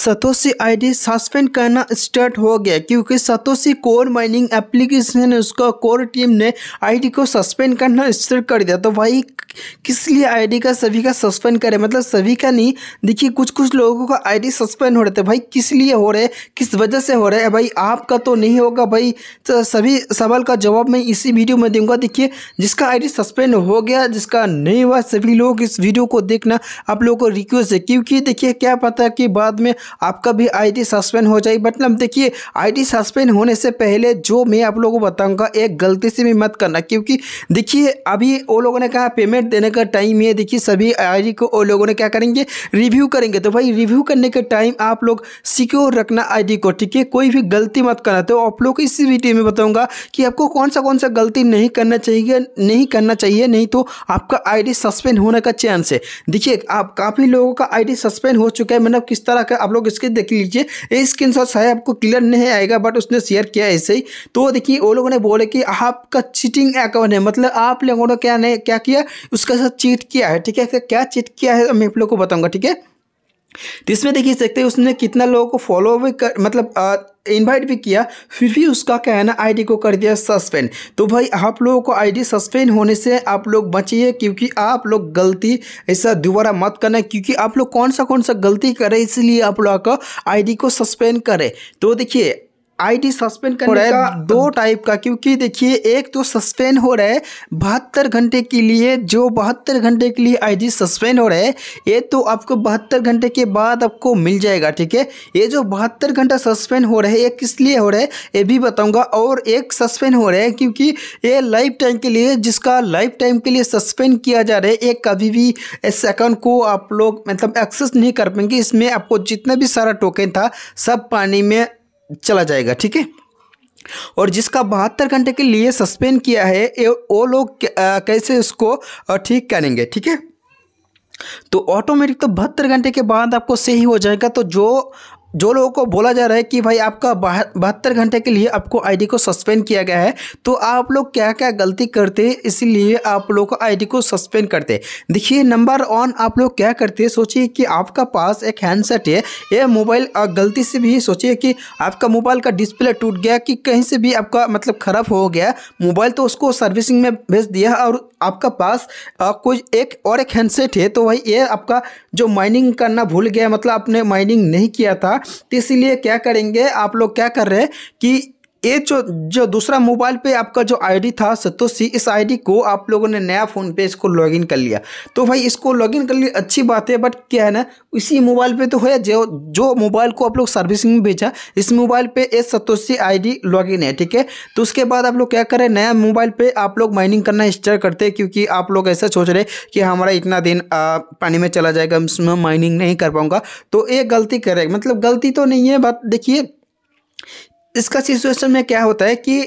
Satoshi ID suspend करना start हो गया क्योंकि सतोशी कोर माइनिंग एप्लीकेशन है उसका कोर टीम ने आईडी को सस्पेंड करना स्टार्ट कर दिया तो भाई किस लिए आईडी का सभी का सस्पेंड करे मतलब सभी का नहीं देखिए कुछ कुछ लोगों का आईडी सस्पेंड हो रहे थे भाई किस लिए हो रहे किस वजह से हो रहे है भाई आपका तो नहीं होगा भाई तो सभी सवाल का जवाब मैं इसी वीडियो में दूंगा देखिए जिसका आई सस्पेंड हो गया जिसका नहीं हुआ सभी लोग इस वीडियो को देखना आप लोगों को रिक्वेस्ट है क्योंकि देखिए क्या पता कि बाद में आपका भी आईडी सस्पेंड हो जाएगी मतलब देखिए आईडी सस्पेंड होने से पहले जो मैं आप लोगों को बताऊंगा एक गलती से भी मत करना क्योंकि देखिए अभी वो लोगों ने कहा पेमेंट देने का टाइम है देखिए सभी आई को वो लोगों ने क्या करेंगे रिव्यू करेंगे तो भाई रिव्यू करने के टाइम आप लोग सिक्योर रखना आई को ठीक है कोई भी गलती मत करना तो आप लोग इसी वीडियो में बताऊँगा कि आपको कौन सा कौन सा गलती नहीं करना चाहिए नहीं करना चाहिए नहीं तो आपका आई सस्पेंड होने का चांस है देखिए आप काफ़ी लोगों का आई सस्पेंड हो चुका है मतलब किस तरह का आप लोग इसके देख लीजिए ये स्क्रीन शॉट शायद आपको क्लियर नहीं आएगा बट उसने शेयर किया ऐसे ही तो देखिए वो लोगों ने बोले कि आपका चीटिंग अकाउंट है मतलब आप लोगों ने क्या नहीं क्या किया उसके साथ चीट किया है ठीक है क्या चीट किया है मैं आप लोग को बताऊँगा ठीक है तो इसमें देखिए सकते हैं उसने कितना लोगों को फॉलो भी कर मतलब इनवाइट भी किया फिर भी उसका क्या है ना आईडी को कर दिया सस्पेंड तो भाई आप लोगों को आईडी सस्पेंड होने से आप लोग बचिए क्योंकि आप लोग गलती ऐसा दोबारा मत करना क्योंकि आप लोग कौन सा कौन सा गलती करें इसलिए आप लोग का डी को सस्पेंड करें तो देखिए आईडी सस्पेंड कर रहा है दो टाइप का क्योंकि देखिए एक तो सस्पेंड हो रहा है बहत्तर घंटे के लिए जो बहत्तर घंटे के लिए आईडी सस्पेंड हो रहा है ये तो आपको बहत्तर घंटे के बाद आपको मिल जाएगा ठीक है ये जो बहत्तर घंटा सस्पेंड हो रहा है ये किस लिए हो रहा है ये भी बताऊँगा और एक सस्पेंड हो रहा है क्योंकि ये लाइफ टाइम के लिए जिसका लाइफ टाइम के लिए सस्पेंड किया जा रहा है ये कभी भी इस अकाउंट को आप लोग मतलब एक्सेस नहीं कर पाएंगे इसमें आपको जितना भी सारा टोकन था सब पानी में चला जाएगा ठीक है और जिसका बहत्तर घंटे के लिए सस्पेंड किया है वो लोग कैसे उसको ठीक करेंगे ठीक है तो ऑटोमेटिक तो बहत्तर घंटे के बाद आपको सही हो जाएगा तो जो जो लोगों को बोला जा रहा है कि भाई आपका बहत्तर घंटे के लिए आपको आईडी को सस्पेंड किया गया है तो आप लोग क्या क्या गलती करते इसीलिए आप लोग को आईडी को सस्पेंड करते देखिए नंबर ऑन आप लोग क्या करते सोचिए कि आपका पास एक हैंडसेट है ये मोबाइल गलती से भी सोचिए कि आपका मोबाइल का डिस्प्ले टूट गया कि कहीं से भी आपका मतलब ख़राब हो गया मोबाइल तो उसको सर्विसिंग में भेज दिया और आपका पास कोई एक और एक हैंडसेट है तो भाई ये आपका जो माइनिंग करना भूल गया मतलब आपने माइनिंग नहीं किया था तो इसीलिए क्या करेंगे आप लोग क्या कर रहे हैं कि ये जो जो दूसरा मोबाइल पे आपका जो आईडी था सतोषी इस आईडी को आप लोगों ने नया फ़ोन पे इसको लॉगिन कर लिया तो भाई इसको लॉगिन कर लिया अच्छी बात है बट क्या है ना इसी मोबाइल पे तो है जो जो मोबाइल को आप लोग सर्विसिंग में भेजा इस मोबाइल पे ये सतोषी आईडी लॉगिन है ठीक है तो उसके बाद आप लोग क्या करें नया मोबाइल पर आप लोग माइनिंग करना स्टार्ट करते क्योंकि आप लोग ऐसा सोच रहे कि हमारा इतना दिन पानी में चला जाएगा इसमें माइनिंग नहीं कर पाऊँगा तो ये गलती करेगा मतलब गलती तो नहीं है बट देखिए इसका सिचुएशन में क्या होता है कि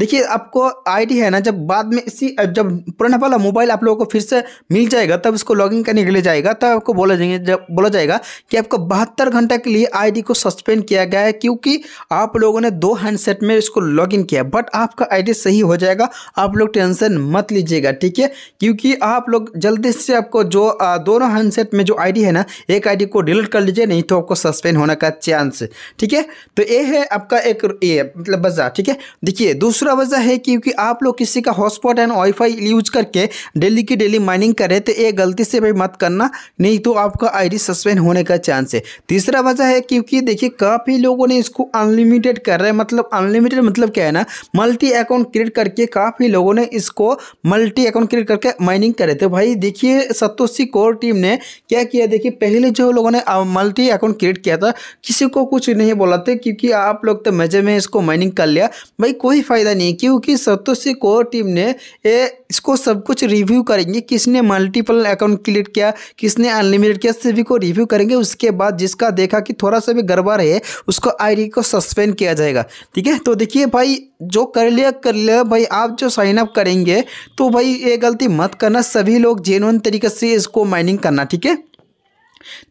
देखिए आपको आईडी है ना जब बाद में इसी जब पुराना वाला मोबाइल आप लोगों को फिर से मिल जाएगा तब इसको लॉगिन करने के लिए जाएगा तब आपको बोला जाएंगे जब बोला जाएगा कि आपको बहत्तर घंटा के लिए आईडी को सस्पेंड किया गया है क्योंकि आप लोगों ने दो हैंडसेट में इसको लॉगिन किया बट आपका आईडी सही हो जाएगा आप लोग टेंशन मत लीजिएगा ठीक है क्योंकि आप लोग जल्दी से आपको जो दोनों हैंडसेट में जो आई है ना एक आई को डिलीट कर लीजिए नहीं तो आपको सस्पेंड होने का चांस ठीक है तो ये है आपका एक ये मतलब बजा ठीक है देखिए दूसरा दूसरा वजह है क्योंकि आप लोग किसी का हॉटस्पॉट एंड वाईफाई यूज करके डेली की डेली माइनिंग करें तो ये गलती से भाई मत करना नहीं तो आपका आईडी सस्पेंड होने का चांस है तीसरा वजह है क्योंकि देखिए काफ़ी लोगों ने इसको अनलिमिटेड कर रहे हैं मतलब अनलिमिटेड मतलब क्या है ना मल्टी अकाउंट क्रिएट करके काफ़ी लोगों ने इसको मल्टी अकाउंट क्रिएट करके माइनिंग करे तो भाई देखिए सतोशी कोर टीम ने क्या किया देखिए पहले जो लोगों ने मल्टी अकाउंट क्रिएट किया था किसी को कुछ नहीं बोला था क्योंकि आप लोग तो मजे में इसको माइनिंग कर लिया भाई कोई फायदा नहीं क्योंकि सतोशी कोर टीम ने ए, इसको सब कुछ रिव्यू करेंगे किसने मल्टीपल अकाउंट क्रिएट किया किसने अनलिमिटेड किया सभी को रिव्यू करेंगे उसके बाद जिसका देखा कि थोड़ा सा भी गड़बड़ है उसको आईडी को सस्पेंड किया जाएगा ठीक है तो देखिए भाई जो कर लिया कर लिया भाई आप जो साइन अप करेंगे तो भाई ये गलती मत करना सभी लोग जेनुअन तरीके से इसको माइनिंग करना ठीक है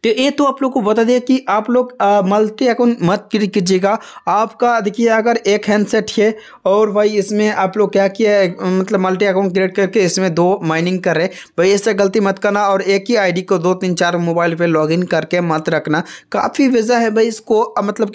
तो ये तो आप लोग को बता दें कि आप लोग मल्टी अकाउंट मत क्लिक कीजिएगा आपका देखिए अगर एक हैंडसेट है और भाई इसमें आप लोग क्या किया मतलब मल्टी अकाउंट क्रिएट करके इसमें दो माइनिंग कर रहे भाई इससे गलती मत करना और एक ही आईडी को दो तीन चार मोबाइल पे लॉगिन करके मत रखना काफ़ी वजह है भाई इसको मतलब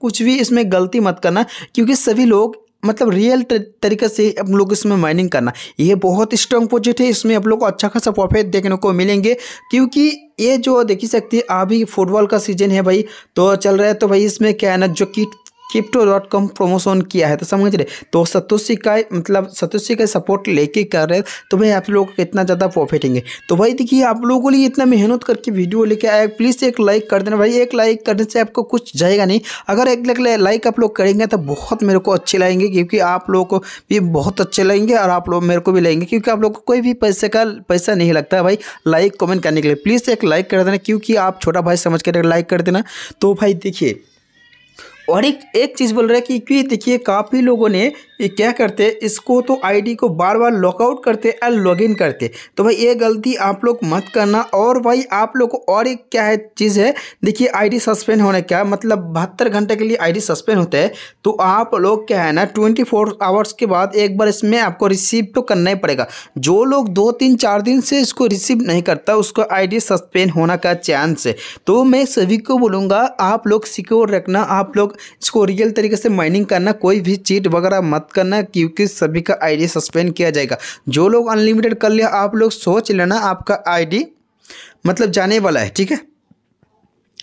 कुछ भी इसमें गलती मत करना क्योंकि सभी लोग मतलब रियल तरीके से आप लोग इसमें माइनिंग करना ये बहुत स्ट्रॉन्ग प्रोजेक्ट है इसमें आप लोग को अच्छा खासा प्रॉफिट देखने को मिलेंगे क्योंकि ये जो देख ही सकती है अभी फुटबॉल का सीजन है भाई तो चल रहा है तो भाई इसमें क्या है ना जो kit crypto dot com promotion किया है तो समझ रहे तो सतोशी का मतलब सतोशी का सपोर्ट लेके कर रहे तो भाई आप लोगों को कितना ज़्यादा प्रॉफिट होंगे तो भाई देखिए आप लोगों के लिए इतना मेहनत करके वीडियो लेके आया प्लीज़ एक लाइक कर देना भाई एक लाइक करने से आपको कुछ जाएगा नहीं अगर एक लाइक आप लोग करेंगे तो बहुत मेरे को अच्छे लगेंगे क्योंकि आप लोगों को भी बहुत अच्छे लगेंगे और आप लोग मेरे को भी लगेंगे क्योंकि आप लोग को कोई भी पैसे का पैसा नहीं लगता है भाई लाइक कॉमेंट करने के लिए प्लीज़ एक लाइक कर देना क्योंकि आप छोटा भाई समझ कर लाइक कर देना तो भाई देखिए और एक एक चीज़ बोल रहा है कि क्योंकि देखिए काफ़ी लोगों ने ये क्या करते इसको तो आईडी को बार बार लॉकआउट करते और लॉगिन करते तो भाई ये गलती आप लोग मत करना और भाई आप लोग को और एक क्या है चीज़ है देखिए आईडी सस्पेंड होने का मतलब बहत्तर घंटे के लिए आईडी सस्पेंड होता है तो आप लोग क्या है ना ट्वेंटी फोर आवर्स के बाद एक बार इसमें आपको रिसीव तो करना ही पड़ेगा जो लोग दो तीन चार दिन से इसको रिसीव नहीं करता उसको आई सस्पेंड होने का चांस है तो मैं सभी को बोलूँगा आप लोग सिक्योर रखना आप लोग इसको रियल तरीके से माइनिंग करना कोई भी चीट वगैरह मत करना क्योंकि सभी का आईडी सस्पेंड किया जाएगा जो लोग अनलिमिटेड कर लिया आप लोग सोच लेना आपका आईडी मतलब जाने वाला है ठीक है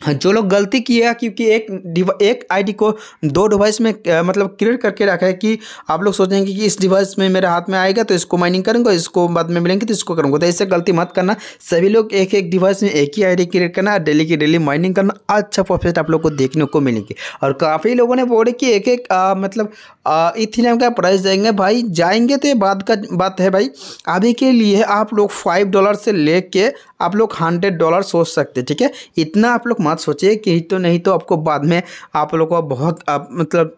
हाँ, जो लोग गलती हैं क्योंकि एक एक आईडी को दो डिवाइस में मतलब क्रिएट करके रखा है कि आप लोग सोचेंगे कि इस डिवाइस में मेरे हाथ में आएगा तो इसको माइनिंग करूंगा इसको बाद में मिलेंगे तो इसको करूँगा तो ऐसे गलती मत करना सभी लोग एक एक डिवाइस में एक ही आई क्रिएट करना डेली की डेली माइनिंग करना अच्छा प्रॉफिट आप लोग को देखने को मिलेंगे और काफ़ी लोगों ने बोले कि एक एक आ, मतलब इथिनियम का प्राइस जाएंगे भाई जाएंगे तो ये बात का बात है भाई अभी के लिए आप लोग फाइव डॉलर से ले आप लोग हंड्रेड डॉलर सोच सकते ठीक है इतना आप लोग मत सोचिए कि तो नहीं तो आपको बाद में आप लोग को बहुत आप, मतलब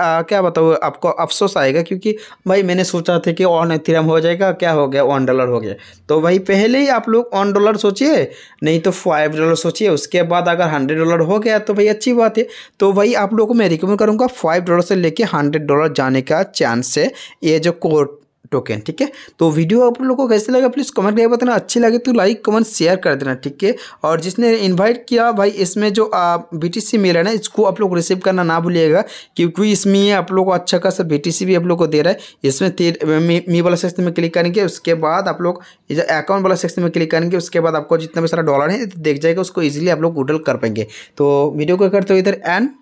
आ, क्या बताओ आपको अफसोस आएगा क्योंकि भाई मैंने सोचा था कि ऑन एथिरम हो जाएगा क्या हो गया ऑन डॉलर हो गया तो भाई पहले ही आप लोग ऑन डॉलर सोचिए नहीं तो फाइव डॉलर सोचिए उसके बाद अगर हंड्रेड डॉलर हो गया तो भाई अच्छी बात है तो भाई आप लोगों को मैं रिकमेंड करूँगा फाइव डॉलर से लेके हंड्रेड डॉलर जाने का चांस है ये जो कोर्ट टोकन ठीक है तो वीडियो आप लोगों को कैसे लगा प्लीज़ कमेंट करके बताना अच्छी लगे तो लाइक कमेंट शेयर कर देना ठीक है और जिसने इन्वाइट किया भाई इसमें जो बी टी सी मिल रहा है ना इसको आप लोग रिसीव करना ना भूलिएगा क्योंकि इसमें आप लोग को अच्छा खासा बी टी सी भी आप लोग को दे रहा है इसमें मी, मी वाला सेक्शन में क्लिक करेंगे उसके बाद आप लोग अकाउंट वाला सेक्शन में क्लिक करेंगे उसके बाद आपको जितना भी सारा डॉलर है देख जाएगा उसको ईजिली आप लोग गूडल कर पाएंगे तो वीडियो को करते हो इधर एंड